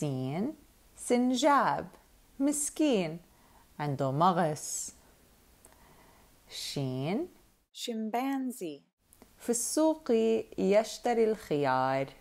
سين سنجاب مسكين عنده مغص شين شمبانزي في السوق يشتري الخيار